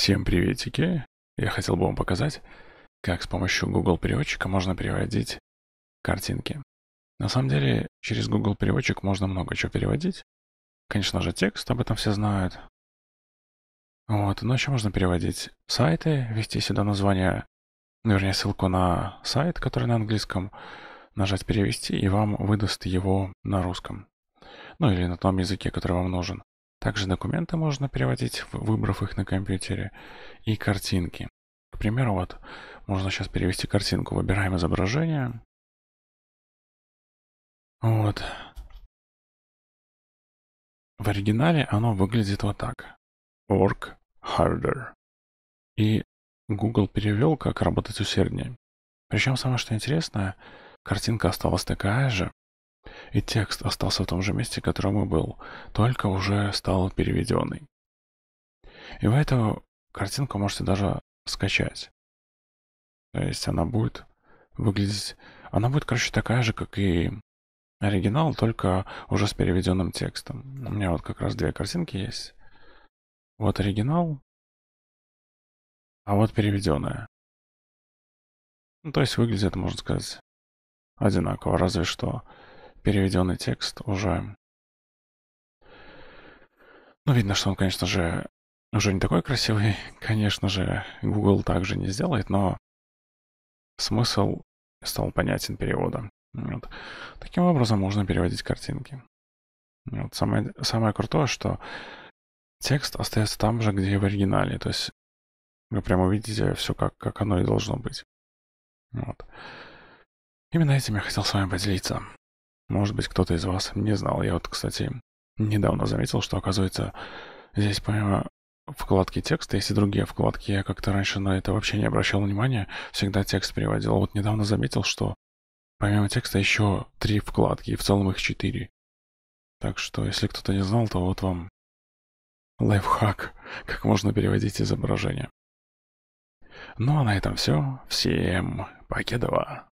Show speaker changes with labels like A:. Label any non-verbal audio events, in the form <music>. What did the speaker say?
A: Всем приветики! Я хотел бы вам показать, как с помощью Google переводчика можно переводить картинки. На самом
B: деле, через Google переводчик можно много чего переводить. Конечно же, текст, об этом все знают. Вот, но еще можно переводить сайты, ввести сюда название, ну, вернее, ссылку на сайт, который на английском, нажать «Перевести», и вам выдаст его на русском. Ну, или на том языке, который вам нужен. Также документы можно переводить, выбрав их на компьютере, и картинки. К примеру, вот
A: можно сейчас перевести картинку. Выбираем изображение. Вот. В оригинале оно выглядит вот так. Work harder. И Google перевел
B: как работать усерднее. Причем самое что интересное, картинка осталась такая же, и текст остался в том же месте, в котором и был, только уже стал переведенный. И вы эту картинку можете даже скачать. То есть она будет выглядеть... Она будет, короче, такая же, как и оригинал, только уже с переведенным текстом. У меня вот как раз две картинки есть.
A: Вот оригинал, а вот переведенная. Ну, то есть выглядит, можно сказать, одинаково, разве что переведенный текст уже... Ну, видно, что
B: он, конечно же, уже не такой красивый. <laughs> Конечно же, Google также не сделает, но смысл стал понятен перевода. Вот. Таким образом можно переводить картинки. Вот самое, самое крутое, что текст остается там же, где и в оригинале. То есть вы прямо увидите все, как, как оно и должно быть. Вот. Именно этим я хотел с вами поделиться. Может быть, кто-то из вас не знал. Я вот, кстати, недавно заметил, что, оказывается, здесь помимо вкладки текста есть и другие вкладки. Я как-то раньше на это вообще не обращал внимания. Всегда текст переводил. Вот недавно заметил, что помимо текста еще три вкладки,
A: и в целом их четыре. Так что, если кто-то не знал, то вот вам лайфхак, <laughs> как можно переводить изображение. Ну а на этом все. Всем покедова!